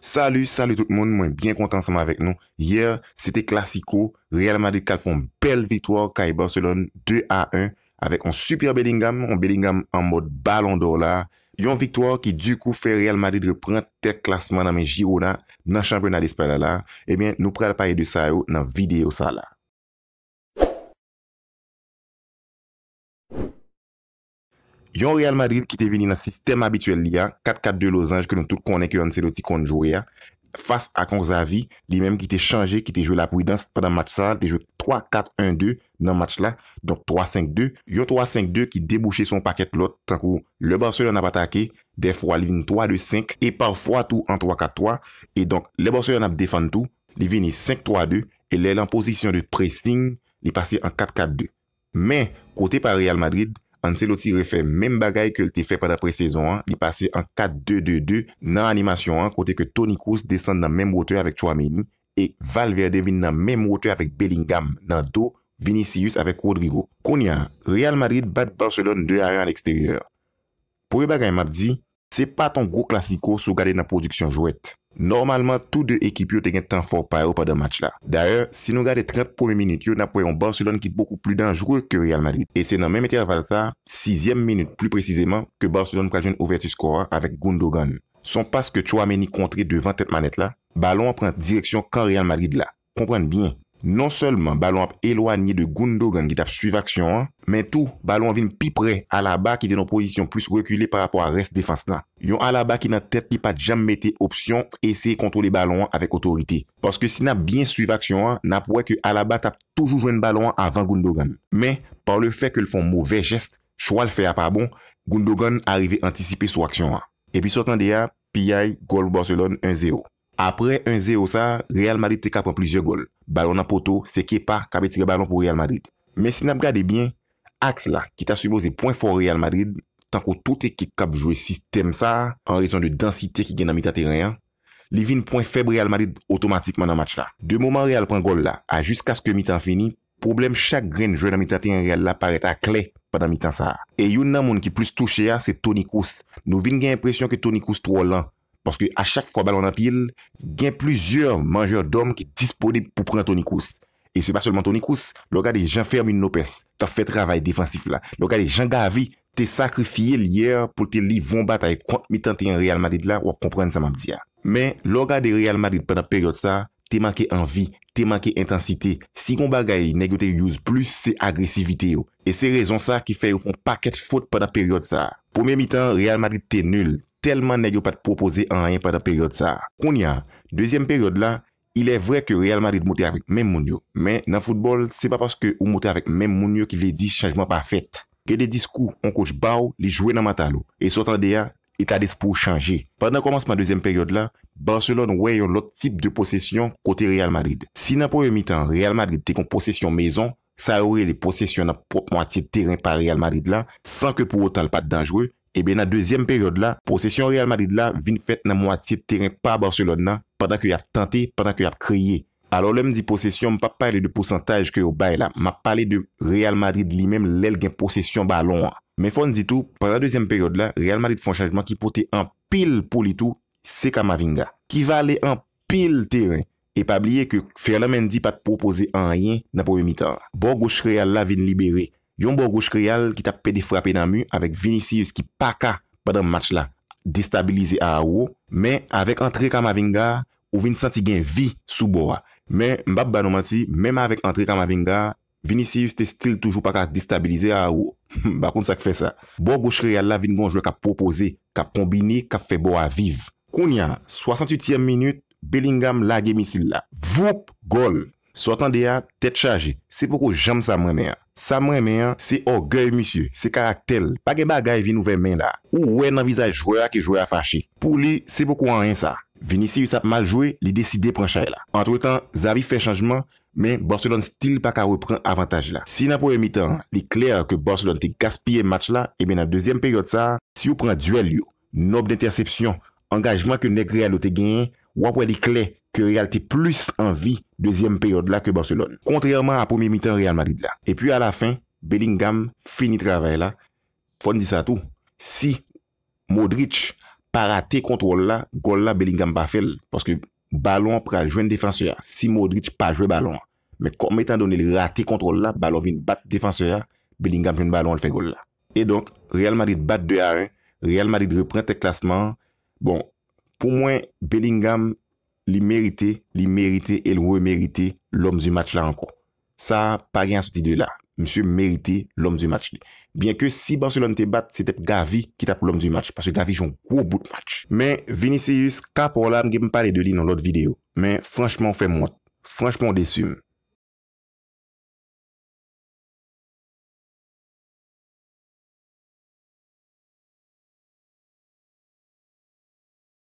Salü, salü tout moun, mwen byen kontant seman avèk nou. Yer, sete klasiko, Real Madrid kal fon bel viktoar kaj Barcelona 2-1 avèk an super bedingam, an bedingam an mod balon do la. Yon viktoar ki dukou fè Real Madrid repren ter klasman nan men jiro na, nan chanpè nan disper la la, ebyen nou pral paye de sa yo nan videyo sa la. Yon Real Madrid ki te veni nan sistem abituel li a, 4-4-2 losanj, ke nou tout konen ke yon se doti kon jou e a, fas a kon zavi, li menm ki te chanje, ki te jwe la pridans, padan match sa, te jwe 3-4-1-2 nan match la, donk 3-5-2, yon 3-5-2 ki debouche son paket lot, tankou, le barse yon ap atake, defwa li vin 3-2-5, e parfwa tou an 3-4-3, e donk, le barse yon ap defan tou, li veni 5-3-2, e lè l'an posisyon de pressing, li pasi an 4-4-2. Anse loti refè mèm bagay ke l te fè pa dapre sezon an, li pase an 4-2-2-2 nan animasyon an kote ke Toni Kroos desen nan mèm wote avèk Chouamine e Valverde vin nan mèm wote avèk Bellingham nan do Vinicius avèk Rodrigo. Konya, Real Madrid bat Barcelon 2-1 al eksteryor. Pou e bagay map di, se pa ton gro klasiko sou gade nan produksyon jouet. Normalman, tout de ekip yo te gen tan for paye ou pa de match la. D'ailleurs, si nou gade 30 pomme minute yo, na pou yon Barcelone ki beaucoup plus dangereux ke Real Madrid. E se nan men mette aval sa, 6e minute plus preciseman ke Barcelone kajen ouverti skora avèk Gundogan. Son paske Chouameni kontre devan tet manet la, balon pren direksyon kan Real Madrid la. Komprende bien. Non selman balon ap elwaniye de Gundogan ki tap suiv aksyon an, men tou balon vin pi pre alaba ki denon posisyon plus rekule par rapport a res defans nan. Yon alaba ki nan tet li pa jam mette opsyon ese kontrole balon an avek otorite. Paske si nan bien suiv aksyon an, nan pouwe ke alaba tap toujou jwen balon an avan Gundogan. Men, par le fe ke l fon mouve jeste, chwa l fe ap abon, Gundogan arive antisipe sou aksyon an. E pi sotan de a, pi yay, gol Barcelona 1-0. Apre 1-0 sa, Real Madrid te kap an plizye gol. Balon an poto, seke pa kabe tire balon pou Real Madrid. Men si nap gade bin, aks la ki ta subo ze pon fò Real Madrid, tanko tout eke kap jwè sistem sa, an rezon de densite ki gen an mitate reyan, li vin pon feb Real Madrid otomatikman an match la. De moman Real pren gol la, a jiska skè mitan fini, problem chak gren jwè nan mitate en Real la paret akle pa nan mitan sa. E yon nan moun ki plus touche ya, se Tony Kous. Nou vin gen impresyon ke Tony Kous tro lan, Lorske a chak fwa balon apil, gen plizyeur manjeur dom ki disponib pou pran tonikous. E se pa solman tonikous, lo gade jan fermi nou pes. Ta fwe travay defansif la. Lo gade jan gavi, te sakrifye liyer pou te li von bat ay kont mitan te yon Real Madrid la ou a komprende sa mam diya. Men, lo gade Real Madrid pada peryot sa, te manke anvi, te manke intensite. Si kon bagay negote yous plus, se agresivite yo. E se rezon sa ki fwe yon paket fote pada peryot sa. Poumye mitan, Real Madrid te nul. telman nan yo pat propose an anyen pa da peryode sa. Koun ya, dezyen peryode la, ilè vre ke Real Madrid moutè avèk men moun yo. Men, nan foutbol, se pa paske ou moutè avèk men moun yo ki ve di chanjman pa fèt. Ke de diskou, an kouch bau li jwè nan matalo. E sotan deya, etadez pou chanjè. Pendan komanseman dezyen peryode la, Barcelone wè yon lot tip de posesyon kote Real Madrid. Si nan pou yon mitan, Real Madrid te kon posesyon mezon, sa wè li posesyon nan pot moati teren pa Real Madrid la, san ke pou otan l Ebe eh nan dezyen peryode la, prosesyon Real Madrid la vin fèt nan mwatiye teren pa Barcelona padak y ap tante, padak y ap kriye. Alo lèm di prosesyon, m pa pale de poucentaj kè yo bay la. M pa pale de Real Madrid li menm lèl gen prosesyon ba lonwa. Men fon di tou, padak dezyen peryode la, Real Madrid fon chanjman ki pote an pil pou li tou, se kam avinga. Ki va ale an pil teren. E pa blye ke fèr lèm en di pat propose an yen, nan pou remitan. Bon goch Real la vin libere. Yon Bo Gouchkrial ki ta pedi frape nan mu avèk Vinicius ki paka padan match la, destabilize a a ou. Mè avèk antre kam avin ga ou vin santi gen vi sou bo a. Mè mbap banou mati, mèm avèk antre kam avin ga, Vinicius te stil toujou paka destabilize a a ou. Bakoun sak fe sa. Bo Gouchkrial la vin gonjwe ka propose, ka kombine, ka fe bo a vive. Koun ya, 68e minute, Bellingham la gemisil la. Voup, gol. Sotan de ya, tet chaje. Se pou ko jam sa manè ya. Sa mwen men an, se orgey musye, se karak tel, pa gen ba gaye vin ouven men la, ou wè nan vizay jwè a ki jwè a faché. Pou li, se boku an en sa, Vinicius ap mal jwè, li deside pran chay la. Antre tan, Zavif fè chanjman, men Borsodon stil pa ka repren avantaj la. Si nan pwemitan, li kler ke Borsodon te gaspye match la, e men nan dezyen peryot sa, si ou pran duel yo, nob d'intersepsyon, angajman ke negre alote genye, Wap wè di kle ke realte plus anvi Dezyem peryode la ke Barcelone Kontrèrman a pomi mitan Real Madrid la E pi a la fin, Bellingham fini travè la Fon di sa tou Si Modric pa rate kontrol la Gol la, Bellingham pa fel Paske balon pra jwen defanseur Si Modric pa jwen balon Me kom etan donel rate kontrol la Balon vin bat defanseur Bellingham jwen balon l fe gol la E donk, Real Madrid bat 2-1 Real Madrid repren te klasman Bon Pou mwen, Bellingham li merite, li merite, e lwè merite lom zi match la ankon. Sa, pari an sou ti de la. Msyou merite lom zi match li. Bien ke si Barcelona te bat, se tepe Gavi ki tap lom zi match. Pase Gavi joun gwo bout match. Men, Vinicius, ka pou la, mge mpare de li nan lot video. Men, franchman, fè mwot. Franchman, desu mwen.